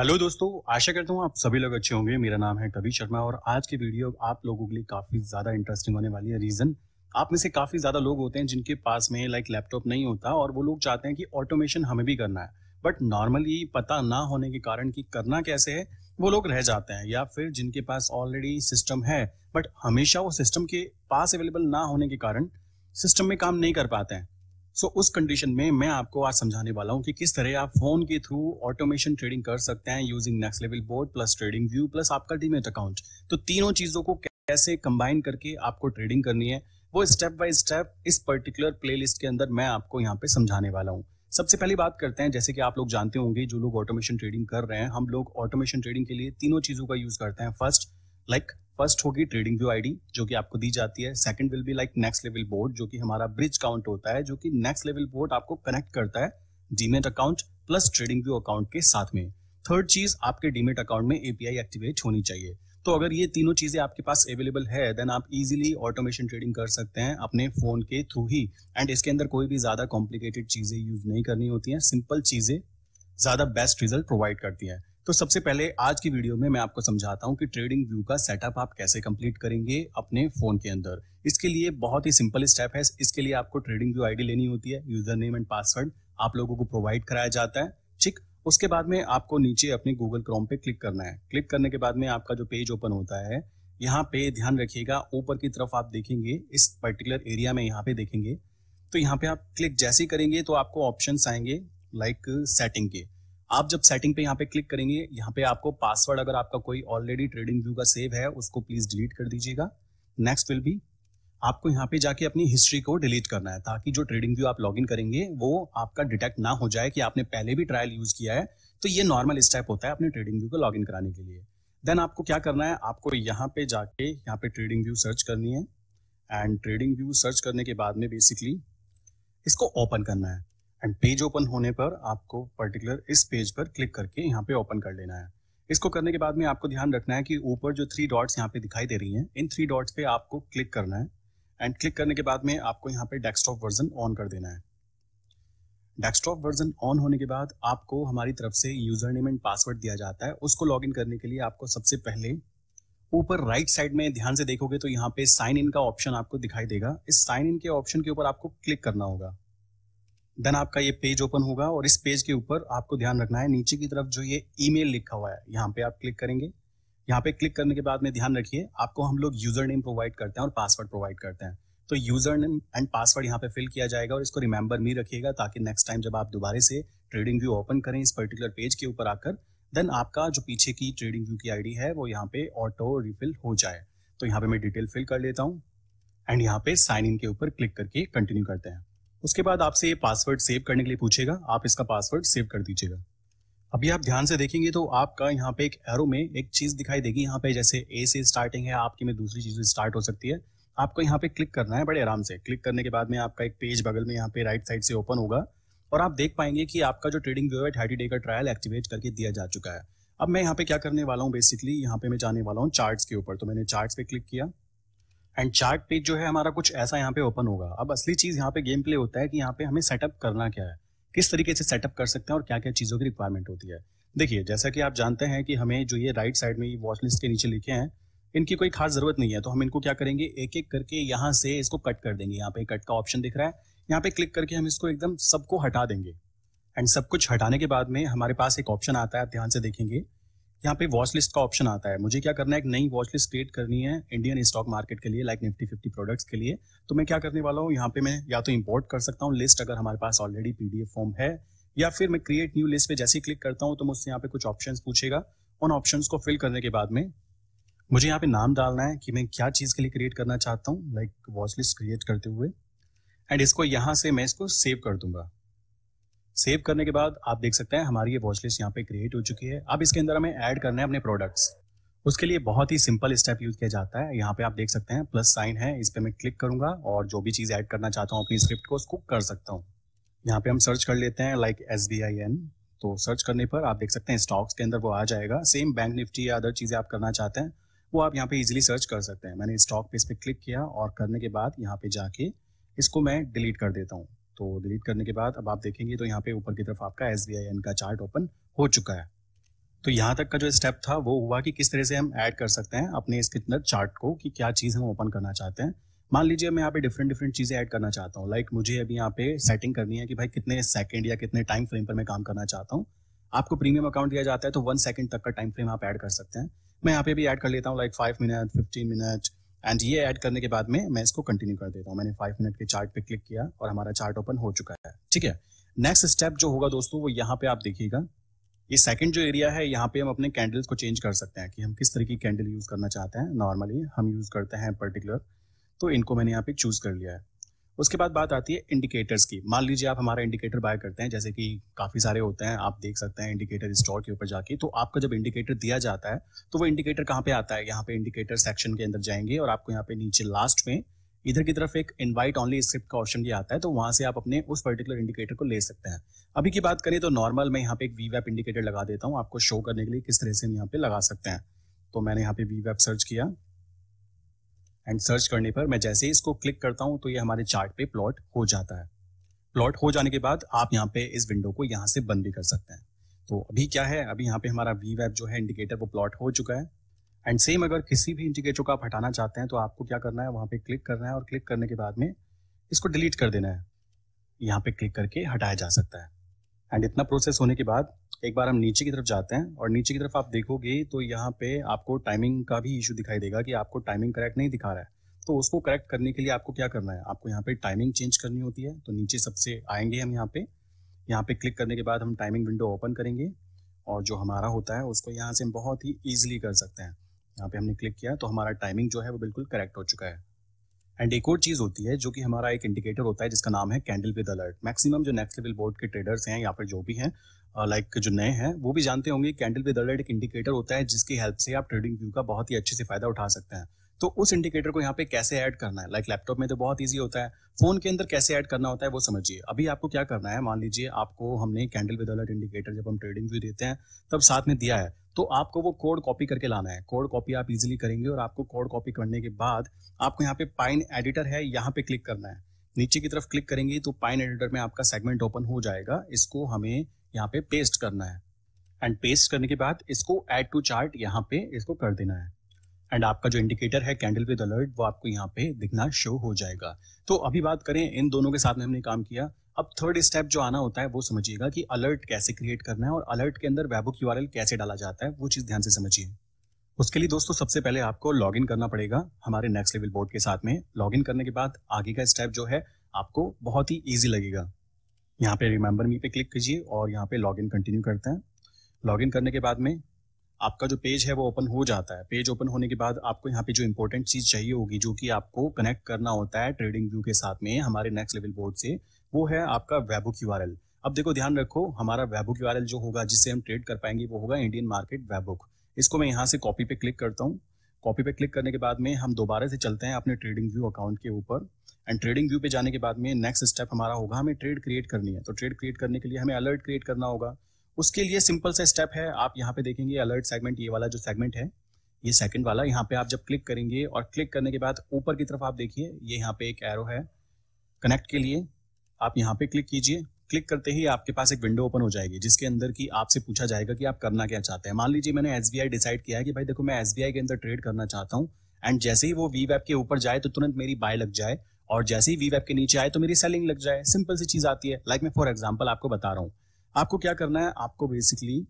hello दोस्तों आशा करता हूँ आप सभी लोग अच्छे होंगे मेरा नाम है कवि शर्मा और आज की वीडियो आप लोगों के लिए काफी ज्यादा इंटरेस्टिंग होने वाली है रीजन आप में से काफी ज्यादा लोग होते हैं जिनके पास में लाइक लैपटॉप नहीं होता और वो लोग चाहते हैं कि ऑटोमेशन हमें भी करना है बट नॉर्मली पता ना होने के कारण कि करना कैसे है वो लोग रह जाते हैं या फिर जिनके पास ऑलरेडी सिस्टम है बट हमेशा वो सिस्टम के पास अवेलेबल ना होने के कारण सिस्टम में काम नहीं कर पाते हैं सो so, उस कंडीशन में मैं आपको आज समझाने वाला हूँ कि किस तरह आप फोन के थ्रू ऑटोमेशन ट्रेडिंग कर सकते हैं using next level board plus trading view plus आपका डीमेट अकाउंट तो तीनों चीजों को कैसे कंबाइन करके आपको ट्रेडिंग करनी है वो स्टेप बाय स्टेप इस पर्टिकुलर प्लेलिस्ट के अंदर मैं आपको यहाँ पे समझाने वाला हूँ सबसे पहले बात करते हैं जैसे कि आप लोग जानते होंगे जो लोग ऑटोमेशन ट्रेडिंग कर रहे हैं हम लोग ऑटोमेशन ट्रेडिंग के लिए तीनों चीजों का यूज करते हैं फर्स्ट लाइक फर्स्ट होगी ट्रेडिंग व्यू आईडी जो कि आपको दी जाती है second will be like next level board जो कि हमारा ब्रिज काउंट होता है जो कि नेक्स्ट लेवल बोर्ड आपको कनेक्ट करता है demat account plus trading view account के साथ में थर्ड चीज आपके डीमेट अकाउंट में एपीआई एक्टिवेट होनी चाहिए तो अगर ये तीनों चीजें आपके पास अवेलेबल है देन आप इजीली ऑटोमेशन ट्रेडिंग कर सकते हैं अपने फोन के थ्रू ही एंड इसके अंदर कोई भी ज्यादा कॉम्प्लिकेटेड चीजें यूज नहीं करनी होती हैं सिंपल चीजें ज्यादा बेस्ट रिजल्ट प्रोवाइड करती हैं तो सबसे पहले आज की वीडियो में मैं आपको समझाता हूँ कि ट्रेडिंग व्यू का सेटअप आप कैसे कंप्लीट करेंगे अपने फोन के अंदर इसके लिए बहुत ही सिंपल स्टेप है इसके लिए आपको ट्रेडिंग व्यू आईडी लेनी होती है यूजर नेम एंड पासवर्ड आप लोगों को प्रोवाइड कराया जाता है ठीक उसके बाद में आपको नीचे अपने गूगल क्रोम पे क्लिक करना है क्लिक करने के बाद में आपका जो पेज ओपन होता है यहाँ पे ध्यान रखिएगा ऊपर की तरफ आप देखेंगे इस पर्टिकुलर एरिया में यहाँ पे देखेंगे तो यहाँ पे आप क्लिक जैसे करेंगे तो आपको ऑप्शन आएंगे लाइक सेटिंग के आप जब सेटिंग पे यहाँ पे क्लिक करेंगे यहाँ पे आपको पासवर्ड अगर आपका कोई ऑलरेडी ट्रेडिंग व्यू का सेव है उसको प्लीज डिलीट कर दीजिएगा नेक्स्ट विल बी आपको यहाँ पे जाके अपनी हिस्ट्री को डिलीट करना है ताकि जो ट्रेडिंग व्यू आप लॉग करेंगे वो आपका डिटेक्ट ना हो जाए कि आपने पहले भी ट्रायल यूज किया है तो ये नॉर्मल स्टेप होता है अपने ट्रेडिंग व्यू को लॉग कराने के लिए देन आपको क्या करना है आपको यहाँ पे जाके यहाँ पे ट्रेडिंग व्यू सर्च करनी है एंड ट्रेडिंग व्यू सर्च करने के बाद में बेसिकली इसको ओपन करना है एंड पेज ओपन होने पर आपको पर्टिकुलर इस पेज पर क्लिक करके यहाँ पे ओपन कर लेना है इसको करने के बाद में आपको ध्यान रखना है कि ऊपर जो थ्री डॉट्स यहाँ पे दिखाई दे रही हैं इन थ्री डॉट्स पे आपको क्लिक करना है एंड क्लिक करने के बाद में आपको यहाँ पे डेस्कटॉप वर्जन ऑन कर देना है डेस्कटॉप वर्जन ऑन होने के बाद आपको हमारी तरफ से यूजर नेम एंड पासवर्ड दिया जाता है उसको लॉग इन करने के लिए आपको सबसे पहले ऊपर राइट साइड में ध्यान से देखोगे तो यहाँ पे साइन इन का ऑप्शन आपको दिखाई देगा इस साइन इन के ऑप्शन के ऊपर आपको क्लिक करना होगा देन आपका ये पेज ओपन होगा और इस पेज के ऊपर आपको ध्यान रखना है नीचे की तरफ जो ये ईमेल लिखा हुआ है यहाँ पे आप क्लिक करेंगे यहाँ पे क्लिक करने के बाद में ध्यान रखिए आपको हम लोग यूजर नेम प्रोवाइड करते हैं और पासवर्ड प्रोवाइड करते हैं तो यूजर नेम एंड पासवर्ड यहाँ पे फिल किया जाएगा और इसको रिमेंबर मी रखिएगा ताकि नेक्स्ट टाइम जब आप दोबारा से ट्रेडिंग व्यू ओपन करें इस पर्टिकुलर पेज के ऊपर आकर देन आपका जो पीछे की ट्रेडिंग व्यू की आईडी है वो यहाँ पे ऑटो रिफिल हो जाए तो यहाँ पे मैं डिटेल फिल कर लेता हूँ एंड यहाँ पे साइन इन के ऊपर क्लिक करके कंटिन्यू करते हैं उसके बाद आपसे ये पासवर्ड सेव करने के लिए पूछेगा आप इसका पासवर्ड सेव कर दीजिएगा अभी आप ध्यान से देखेंगे तो आपका यहाँ पे एक एरो में एक चीज़ दिखाई देगी यहाँ पे जैसे ए से स्टार्टिंग है आपकी में दूसरी चीज़ स्टार्ट हो सकती है आपको यहाँ पे क्लिक करना है बड़े आराम से क्लिक करने के बाद में आपका एक पेज बगल में यहाँ पे राइट साइड से ओपन होगा और आप देख पाएंगे कि आपका जो ट्रेडिंग व्यू है थर्टी डे का ट्रायल एक्टिवेट करके दिया जा चुका है अब मैं यहाँ पे क्या करने वाला हूँ बेसिकली यहाँ पे मैं जाने वाला हूँ चार्ट्स के ऊपर तो मैंने चार्ट्स पे क्लिक किया एंड चार्ट पेज जो है हमारा कुछ ऐसा यहाँ पे ओपन होगा अब असली चीज़ यहाँ पे गेम प्ले होता है कि यहाँ पे हमें सेटअप करना क्या है किस तरीके से सेटअप कर सकते हैं और क्या क्या चीज़ों की रिक्वायरमेंट होती है देखिए जैसा कि आप जानते हैं कि हमें जो ये राइट साइड में वॉच लिस्ट के नीचे लिखे हैं इनकी कोई खास ज़रूरत नहीं है तो हम इनको क्या करेंगे एक एक करके यहाँ से इसको कट कर देंगे यहाँ पे कट का ऑप्शन दिख रहा है यहाँ पे क्लिक करके हम इसको एकदम सबको हटा देंगे एंड सब कुछ हटाने के बाद में हमारे पास एक ऑप्शन आता है आप ध्यान से देखेंगे यहाँ पे वॉच लिस्ट का ऑप्शन आता है मुझे क्या करना है एक नई वॉच लिस्ट क्रिएट करनी है इंडियन स्टॉक मार्केट के लिए लाइक निफ्टी फिफ्टी प्रोडक्ट्स के लिए तो मैं क्या करने वाला हूँ यहाँ पे मैं या तो इम्पोर्ट कर सकता हूँ लिस्ट अगर हमारे पास ऑलरेडी पी फॉर्म है या फिर मैं क्रिएट न्यू लिस्ट पे जैसे ही क्लिक करता हूँ तो मुझसे यहाँ पे कुछ ऑप्शन पूछेगा उन ऑप्शन को फिल करने के बाद में मुझे यहाँ पे नाम डालना है कि मैं क्या चीज़ के लिए क्रिएट करना चाहता हूँ लाइक वॉच लिस्ट क्रिएट करते हुए एंड इसको यहाँ से मैं इसको सेव कर दूंगा सेव करने के बाद आप देख सकते हैं हमारी ये वॉच लिस्ट यहाँ पे क्रिएट हो चुकी है अब इसके अंदर हमें ऐड करना है अपने प्रोडक्ट्स उसके लिए बहुत ही सिंपल स्टेप यूज किया जाता है यहाँ पे आप देख सकते हैं प्लस साइन है इस पर मैं क्लिक करूंगा और जो भी चीज़ ऐड करना चाहता हूँ अपनी स्क्रिप्ट को उसको कर सकता हूँ यहाँ पे हम सर्च कर लेते हैं like S B I N तो सर्च करने पर आप देख सकते हैं स्टॉक्स के अंदर वो आ जाएगा सेम बैंक निफ्टी या अदर चीज़ें आप करना चाहते हैं वो आप यहाँ पे इजिली सर्च कर सकते हैं मैंने स्टॉक पे इस पर क्लिक किया और करने के बाद यहाँ पे जाके इसको मैं डिलीट कर देता हूँ तो डिलीट करने के बाद अब आप देखेंगे तो यहाँ पे ऊपर की तरफ आपका एस का चार्ट ओपन हो चुका है तो यहाँ तक का जो स्टेप था वो हुआ कि किस तरह से हम ऐड कर सकते हैं अपने इसके अंदर चार्ट को कि क्या चीज़ हम ओपन करना चाहते हैं मान लीजिए मैं यहाँ पे डिफरेंट डिफरेंट चीज़ें ऐड करना चाहता हूँ लाइक मुझे अभी यहाँ पे सेटिंग करनी है कि भाई कितने सेकंड या कितने टाइम फ्रेम पर मैं काम करना चाहता हूँ आपको प्रीमियम अकाउंट दिया जाता है तो वन सेकंड तक का टाइम फ्रेम आप ऐड कर सकते हैं मैं यहाँ पे भी ऐड कर लेता हूँ like five minute fifteen minute and ये ऐड करने के बाद में मैं इसको कंटिन्यू कर देता हूँ मैंने फाइव मिनट के चार्ट पे क्लिक किया और हमारा चार्ट ओपन हो चुका है ठीक है नेक्स्ट स्टेप जो होगा दोस्तों वो यहाँ पे आप देखिएगा ये सेकंड जो एरिया है यहाँ पे हम अपने कैंडल्स को चेंज कर सकते हैं कि हम किस तरह की कैंडल यूज़ करना चाहते हैं नॉर्मली हम यूज़ करते हैं पर्टिकुलर तो इनको मैंने यहाँ पे चूज़ कर लिया है उसके बाद बात आती है इंडिकेटर्स की मान लीजिए आप हमारा इंडिकेटर बाय करते हैं जैसे कि काफ़ी सारे होते हैं आप देख सकते हैं इंडिकेटर स्टोर के ऊपर जाके तो आपको जब इंडिकेटर दिया जाता है तो वो इंडिकेटर कहाँ पे आता है यहाँ पे इंडिकेटर सेक्शन के अंदर जाएंगे और आपको यहाँ पे नीचे लास्ट में इधर की तरफ एक इनवाइट ऑनली स्क्रिप्ट का ऑप्शन भी आता है तो वहां से आप अपने उस पर्टिकुलर इंडिकेटर को ले सकते हैं अभी की बात करें तो नॉर्मल मैं यहाँ पे एक वीवैप इंडिकेटर लगा देता हूँ आपको शो करने के लिए किस तरह से हम यहाँ पे लगा सकते हैं तो मैंने यहाँ पे वीवैप सर्च किया एंड सर्च करने पर मैं जैसे ही इसको क्लिक करता हूँ तो ये हमारे चार्ट पे प्लॉट हो जाता है प्लॉट हो जाने के बाद आप यहाँ पे इस विंडो को यहाँ से बंद भी कर सकते हैं तो अभी क्या है अभी यहाँ पे हमारा वी वैप जो है इंडिकेटर वो प्लॉट हो चुका है एंड सेम अगर किसी भी इंडिकेटर को आप हटाना चाहते हैं तो आपको क्या करना है वहाँ पे क्लिक करना है और क्लिक करने के बाद में इसको डिलीट कर देना है यहाँ पे क्लिक करके हटाया जा सकता है एंड इतना प्रोसेस होने के बाद एक बार हम नीचे की तरफ जाते हैं और नीचे की तरफ आप देखोगे तो यहाँ पे आपको टाइमिंग का भी इशू दिखाई देगा कि आपको टाइमिंग करेक्ट नहीं दिखा रहा है तो उसको करेक्ट करने के लिए आपको क्या करना है आपको यहाँ पे टाइमिंग चेंज करनी होती है तो नीचे सबसे आएंगे हम यहाँ पे यहाँ पे क्लिक करने के बाद हम टाइमिंग विंडो ओपन करेंगे और जो हमारा होता है उसको यहाँ से हम बहुत ही ईजिली कर सकते हैं यहाँ पे हमने क्लिक किया तो हमारा टाइमिंग जो है वो बिल्कुल करेक्ट हो चुका है एंड एक और चीज़ होती है जो कि हमारा एक इंडिकेटर होता है जिसका नाम है कैंडल विद अलर्ट मैक्सिमम जो नेक्स्ट लेवल बोर्ड के ट्रेडर्स हैं या फिर जो भी हैं लाइक जो नए हैं वो भी जानते होंगे कैंडल विद अलर्ट एक इंडिकेटर होता है जिसकी हेल्प से आप ट्रेडिंग व्यू का बहुत ही अच्छे से फायदा उठा सकते हैं तो उस इंडिकेटर को यहाँ पे कैसे ऐड करना है लाइक like लैपटॉप में तो बहुत इजी होता है फोन के अंदर कैसे ऐड करना होता है वो समझिए अभी आपको क्या करना है मान लीजिए आपको हमने कैंडल विद अलर्ट इंडिकेटर जब हम ट्रेडिंग व्यू देते हैं तब साथ में दिया है तो आपको वो कोड कॉपी करके लाना है कोड कॉपी आप इजिली करेंगे और आपको कोड कॉपी करने के बाद आपको यहाँ पे पाइन एडिटर है यहाँ पे क्लिक करना है नीचे की तरफ क्लिक करेंगे तो पाइन एडिटर में आपका सेगमेंट ओपन हो जाएगा इसको हमें यहाँ पे पेस्ट करना है एंड पेस्ट करने के बाद इसको एड टू चार्ट यहाँ पे इसको कर देना है एंड आपका जो इंडिकेटर है कैंडल विद अलर्ट वो आपको यहाँ पे दिखना शो हो जाएगा तो अभी बात करें इन दोनों के साथ में हमने काम किया अब थर्ड स्टेप जो आना होता है वो समझिएगा कि अलर्ट कैसे क्रिएट करना है और अलर्ट के अंदर वेबुक यू कैसे डाला जाता है वो चीज़ ध्यान से समझिए उसके लिए दोस्तों सबसे पहले आपको लॉगिन करना पड़ेगा हमारे नेक्स्ट लेवल बोर्ड के साथ में लॉगिन करने के बाद आगे का स्टेप जो है आपको बहुत ही ईजी लगेगा यहाँ पे रिमेंबर मी पे क्लिक कीजिए और यहाँ पे इन कंटिन्यू करते हैं लॉगिन करने के बाद में आपका जो पेज है वो ओपन हो जाता है पेज ओपन होने के बाद आपको यहाँ पे जो इंपॉर्टेंट चीज़ चाहिए होगी जो कि आपको कनेक्ट करना होता है ट्रेडिंग व्यू के साथ में हमारे नेक्स्ट लेवल बोर्ड से वो है आपका वेबुक यू अब देखो ध्यान रखो हमारा वेबुक यू जो होगा जिससे हम ट्रेड कर पाएंगे वो होगा इंडियन मार्केट वेबुक इसको मैं यहाँ से कॉपी पे क्लिक करता हूँ कॉपी पे क्लिक करने के बाद में हम दोबारा से चलते हैं अपने ट्रेडिंग व्यू अकाउंट के ऊपर एंड ट्रेडिंग व्यू पे जाने के बाद में नेक्स्ट स्टेप हमारा होगा हमें ट्रेड क्रिएट करनी है तो ट्रेड क्रिएट करने के लिए हमें अलर्ट क्रिएट करना होगा उसके लिए सिंपल सा स्टेप है आप यहाँ पे देखेंगे अलर्ट सेगमेंट ये वाला जो सेगमेंट है ये सेकंड वाला यहाँ पे आप जब क्लिक करेंगे और क्लिक करने के बाद ऊपर की तरफ आप देखिए ये यहाँ पे एक एरो है कनेक्ट के लिए आप यहाँ पे क्लिक कीजिए क्लिक करते ही आपके पास एक विंडो ओपन हो जाएगी जिसके अंदर की आपसे पूछा जाएगा कि आप करना क्या चाहते हैं मान लीजिए मैंने एस डिसाइड किया है कि भाई देखो मैं एस के अंदर ट्रेड करना चाहता हूँ एंड जैसे ही वो वी के ऊपर जाए तो तुरंत मेरी बाय लग जाए और जैसे ही वी वेब के नीचे आए तो मेरी सेलिंग लग जाए सिंपल सी चीज़ आती है लाइक like मैं फॉर एग्जाम्पल आपको बता रहा हूँ आपको क्या करना है आपको बेसिकली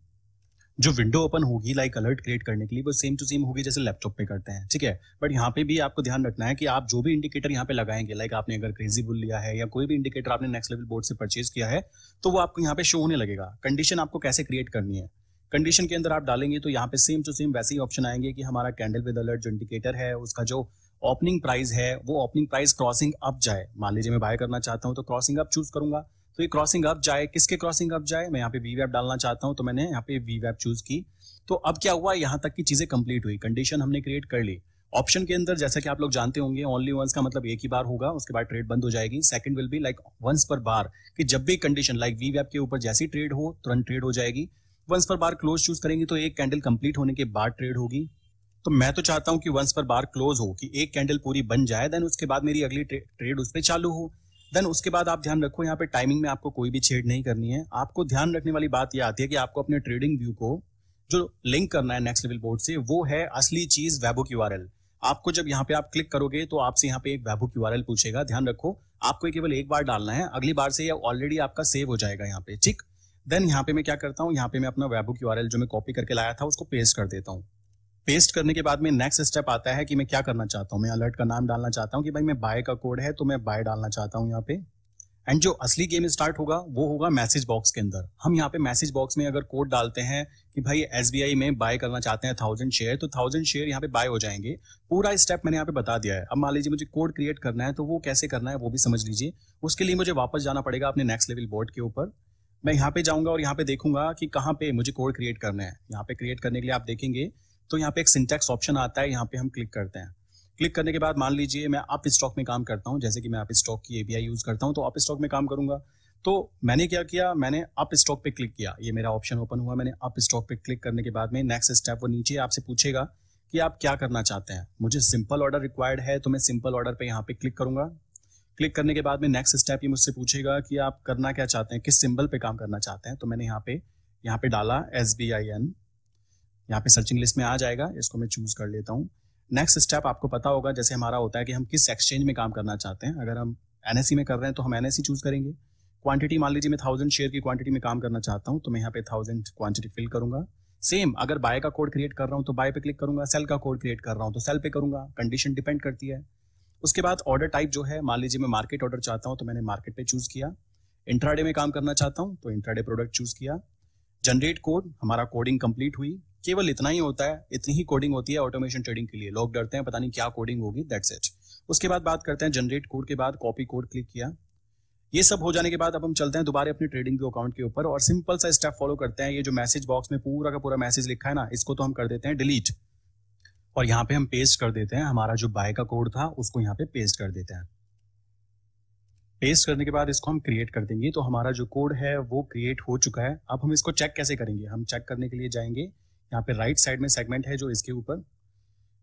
जो विंडो ओपन होगी लाइक अलर्ट क्रिएट करने के लिए वो सेम टू सेम होगी जैसे लैपटॉप पे करते हैं ठीक है बट यहाँ पे भी आपको ध्यान रखना है कि आप जो भी इंडिकेटर यहाँ पे लगाएंगे लाइक आपने अगर क्रेजी बुल लिया है या कोई भी इंडिकेटर आपने नेक्स्ट लेवल बोर्ड से परचेज किया है तो वो आपको यहाँ पे शो होने लगेगा कंडीशन आपको कैसे क्रिएट करनी है कंडीशन के अंदर आप डालेंगे तो यहाँ पे सेम टू सेम वैसे ही ऑप्शन आएंगे कि हमारा कैंडल विद अलर्ट जो इंडिकेटर है उसका जो ओपनिंग प्राइस है वो ओपनिंग प्राइस क्रॉसिंग अप जाए मान लीजिए मैं बाय करना चाहता हूँ तो क्रॉसिंग अप चूज करूंगा तो ये क्रॉसिंग अप जाए किसके क्रॉसिंग अप जाए मैं यहाँ पे वी वैप डालना चाहता हूँ तो मैंने यहाँ पे वी वैप चूज की तो अब क्या हुआ यहाँ तक की चीजें कंप्लीट हुई कंडीशन हमने क्रिएट कर ली ऑप्शन के अंदर जैसा कि आप लोग जानते होंगे ओनली वंस का मतलब एक ही बार होगा उसके बाद ट्रेड बंद हो जाएगी second will be like once per bar कि जब भी कंडीशन लाइक वी वैप के ऊपर जैसी ट्रेड हो तुरंत ट्रेड हो जाएगी वंस पर बार क्लोज चूज करेंगे तो एक कैंडल कंप्लीट होने के बाद ट्रेड होगी तो मैं तो चाहता हूं कि वंस पर बार क्लोज हो कि एक कैंडल पूरी बन जाए देन उसके बाद मेरी अगली ट्रे, ट्रेड उस पर चालू हो देन उसके बाद आप ध्यान रखो यहाँ पे टाइमिंग में आपको कोई भी छेड़ नहीं करनी है आपको ध्यान रखने वाली बात यह आती है कि आपको अपने ट्रेडिंग व्यू को जो लिंक करना है नेक्स्ट लेवल बोर्ड से वो है असली चीज वेबो क्यू आपको जब यहाँ पे आप क्लिक करोगे तो आपसे यहाँ पे एक वेबो क्यू पूछेगा ध्यान रखो आपको केवल एक बार डालना है अगली बार से यह ऑलरेडी आपका सेव हो जाएगा यहाँ पे ठीक देन यहाँ पे मैं क्या करता हूँ यहाँ पे मैं अपना वेबो क्यू जो मैं कॉपी करके लाया था उसको पेस्ट कर देता हूँ पेस्ट करने के बाद में नेक्स्ट स्टेप आता है कि मैं क्या करना चाहता हूँ मैं अलर्ट का नाम डालना चाहता हूँ कि भाई मैं बाय का कोड है तो मैं बाय डालना चाहता हूँ यहाँ पे एंड जो असली गेम स्टार्ट होगा वो होगा मैसेज बॉक्स के अंदर हम यहाँ पे मैसेज बॉक्स में अगर कोड डालते हैं कि भाई एस में बाय करना चाहते हैं थाउजेंड शेयर तो थाउजेंड शेयर यहाँ पे बाय हो जाएंगे पूरा स्टेप मैंने यहाँ पे बता दिया है अब मान लीजिए मुझे कोड क्रिएट करना है तो वो कैसे करना है वो भी समझ लीजिए उसके लिए मुझे वापस जाना पड़ेगा अपने नेक्स्ट लेवल बोर्ड के ऊपर मैं यहाँ पे जाऊंगा और यहाँ पे देखूंगा कि कहाँ पे मुझे कोड क्रिएट करना है यहाँ पे क्रिएट करने के लिए आप देखेंगे तो यहाँ पे एक सिंटेक्स ऑप्शन आता है यहाँ पे हम क्लिक करते हैं क्लिक करने के बाद मान लीजिए मैं आप स्टॉक में काम करता हूँ जैसे कि मैं आप स्टॉक की एपीआई यूज करता हूँ तो आप स्टॉक में काम करूंगा तो मैंने क्या किया मैंने अप स्टॉक पे क्लिक किया ये मेरा ऑप्शन ओपन हुआ मैंने अप स्टॉक पे क्लिक करने के बाद में नेक्स्ट स्टेप वो नीचे आपसे पूछेगा कि आप क्या करना चाहते हैं मुझे सिंपल ऑर्डर रिक्वायर्ड है तो मैं सिंपल ऑर्डर पे यहाँ पे क्लिक करूंगा क्लिक करने के बाद में नेक्स्ट स्टेप ये मुझसे पूछेगा कि आप करना क्या चाहते हैं किस सिंबल पे काम करना चाहते हैं तो मैंने यहाँ पे यहाँ पे डाला एस बी आई एन यहाँ पे सर्चिंग लिस्ट में आ जाएगा इसको मैं चूज कर लेता हूँ नेक्स्ट स्टेप आपको पता होगा जैसे हमारा होता है कि हम किस एक्सचेंज में काम करना चाहते हैं अगर हम एन e में कर रहे हैं तो हम एन चूज e करेंगे क्वांटिटी मान लीजिए मैं थाउजेंड शेयर की क्वांटिटी में काम करना चाहता हूँ तो मैं यहाँ पे थाउजेंड क्वांटिटी फिल करूंगा सेम अगर बाय का कोड क्रिएट कर रहा हूँ तो बाय पे क्लिक करूंगा सेल का कोड क्रिएट कर रहा हूँ तो सेल पे करूंगा कंडीशन डिपेंड करती है उसके बाद ऑर्डर टाइप जो है मान लीजिए मैं मार्केट ऑर्डर चाहता हूँ तो मैंने मार्केट पे चूज किया इंट्राडे में काम करना चाहता हूँ तो इंट्राडे प्रोडक्ट चूज किया जनरेट कोड हमारा कोडिंग कंप्लीट हुई केवल इतना ही होता है इतनी ही कोडिंग होती है ऑटोमेशन ट्रेडिंग के लिए लोग डरते हैं पता नहीं क्या कोडिंग होगी दैट्स इट उसके बाद बात करते हैं जनरेट कोड के बाद कॉपी कोड क्लिक किया ये सब हो जाने के बाद अब हम चलते हैं दोबारा अपने ट्रेडिंग के अकाउंट के ऊपर और सिंपल सा स्टेप फॉलो करते हैं ये जो मैसेज बॉक्स में पूरा का पूरा मैसेज लिखा है ना इसको तो हम कर देते हैं डिलीट और यहाँ पे हम पेस्ट कर देते हैं हमारा जो बाय का कोड था उसको यहाँ पे पेस्ट कर देते हैं पेस्ट करने के बाद इसको हम क्रिएट कर देंगे तो हमारा जो कोड है वो क्रिएट हो चुका है अब हम इसको चेक कैसे करेंगे हम चेक करने के लिए जाएंगे यहाँ पे राइट साइड में सेगमेंट है जो इसके ऊपर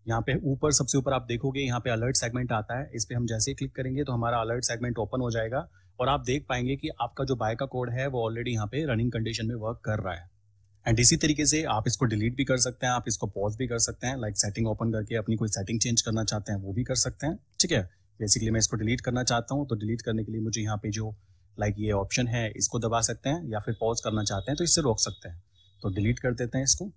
यहाँ पे ऊपर सबसे ऊपर आप देखोगे यहाँ पे अलर्ट सेगमेंट आता है इस पर हम जैसे ही क्लिक करेंगे तो हमारा अलर्ट सेगमेंट ओपन हो जाएगा और आप देख पाएंगे कि आपका जो बाय का कोड है वो ऑलरेडी यहाँ पे रनिंग कंडीशन में वर्क कर रहा है एंड इसी तरीके से आप इसको डिलीट भी कर सकते हैं आप इसको पॉज भी कर सकते हैं लाइक सेटिंग ओपन करके अपनी कोई सेटिंग चेंज करना चाहते हैं वो भी कर सकते हैं ठीक है बेसिकली मैं इसको डिलीट करना चाहता हूँ तो डिलीट करने के लिए मुझे यहाँ पे जो लाइक ये ऑप्शन है इसको दबा सकते हैं या फिर पॉज करना चाहते हैं तो इससे रोक सकते हैं तो डिलीट कर देते हैं इसको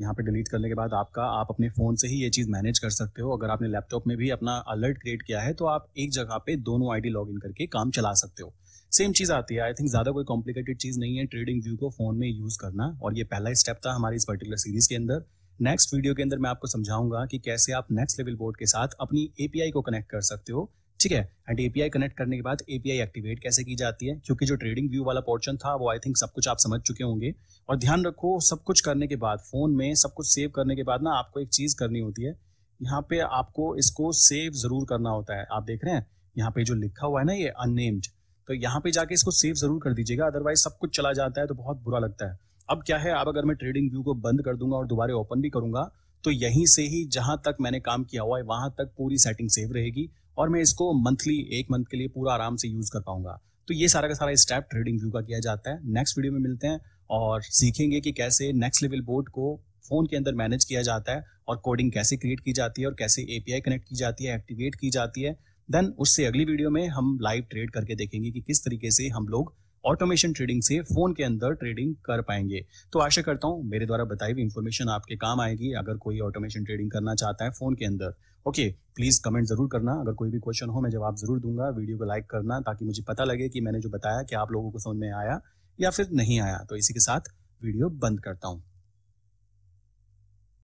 यहाँ पे डिलीट करने के बाद आपका आप अपने फ़ोन से ही ये चीज़ मैनेज कर सकते हो अगर आपने लैपटॉप में भी अपना अलर्ट क्रिएट किया है तो आप एक जगह पे दोनों आईडी लॉगिन करके काम चला सकते हो सेम चीज़ आती है आई थिंक ज़्यादा कोई कॉम्प्लिकेटेड चीज़ नहीं है ट्रेडिंग व्यू को फ़ोन में यूज़ करना और ये पहला स्टेप था हमारी इस पर्टिकुलर सीरीज़ के अंदर नेक्स्ट वीडियो के अंदर मैं आपको समझाऊंगा कि कैसे आप नेक्स्ट लेवल बोर्ड के साथ अपनी एपीआई को कनेक्ट कर सकते हो ठीक है एंड एपीआई कनेक्ट करने के बाद एपीआई एक्टिवेट कैसे की जाती है क्योंकि जो ट्रेडिंग व्यू वाला पोर्शन था वो आई थिंक सब कुछ आप समझ चुके होंगे और ध्यान रखो सब कुछ करने के बाद फ़ोन में सब कुछ सेव करने के बाद ना आपको एक चीज़ करनी होती है यहाँ पे आपको इसको सेव ज़रूर करना होता है आप देख रहे हैं यहाँ पे जो लिखा हुआ है ना ये अननेम्ड तो यहाँ पे जाके इसको सेव ज़रूर कर दीजिएगा अदरवाइज सब कुछ चला जाता है तो बहुत बुरा लगता है अब क्या है अब अगर मैं ट्रेडिंग व्यू को बंद कर दूंगा और दोबारा ओपन भी करूंगा तो यहीं से ही जहां तक मैंने काम किया हुआ है वहां तक पूरी सेटिंग सेव रहेगी और मैं इसको मंथली एक मंथ के लिए पूरा आराम से यूज़ कर पाऊंगा तो ये सारा का सारा स्टेप ट्रेडिंग व्यू का किया जाता है नेक्स्ट वीडियो में मिलते हैं और सीखेंगे कि कैसे नेक्स्ट लेवल बोर्ड को फ़ोन के अंदर मैनेज किया जाता है और कोडिंग कैसे क्रिएट की जाती है और कैसे एपीआई कनेक्ट की जाती है एक्टिवेट की जाती है देन उससे अगली वीडियो में हम लाइव ट्रेड करके देखेंगे कि किस तरीके से हम लोग ऑटोमेशन ट्रेडिंग से फोन के अंदर ट्रेडिंग कर पाएंगे तो आशा करता हूँ मेरे द्वारा बताई हुई इन्फॉर्मेशन आपके काम आएगी अगर कोई ऑटोमेशन ट्रेडिंग करना चाहता है फोन के अंदर ओके प्लीज कमेंट जरूर करना अगर कोई भी क्वेश्चन हो मैं जवाब जरूर दूंगा वीडियो को लाइक करना ताकि मुझे पता लगे कि मैंने जो बताया कि आप लोगों को समझ में आया या फिर नहीं आया तो इसी के साथ वीडियो बंद करता हूँ